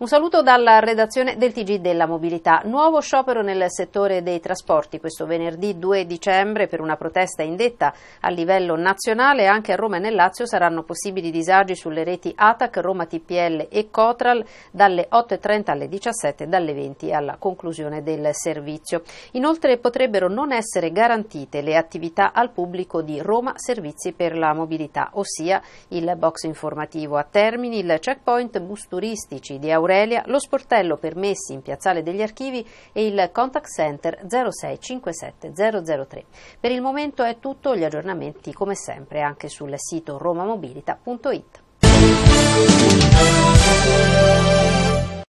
Un saluto dalla redazione del TG della Mobilità. Nuovo sciopero nel settore dei trasporti questo venerdì 2 dicembre per una protesta indetta a livello nazionale. Anche a Roma e nel Lazio saranno possibili disagi sulle reti ATAC, Roma TPL e Cotral dalle 8.30 alle 17 e dalle 20 alla conclusione del servizio. Inoltre potrebbero non essere garantite le attività al pubblico di Roma Servizi per la Mobilità, ossia il box informativo a Termini, il checkpoint bus turistici di Aurelio Aurelia, lo sportello permessi in Piazzale degli Archivi e il contact center 0657003. Per il momento è tutto, gli aggiornamenti come sempre anche sul sito romamobilita.it.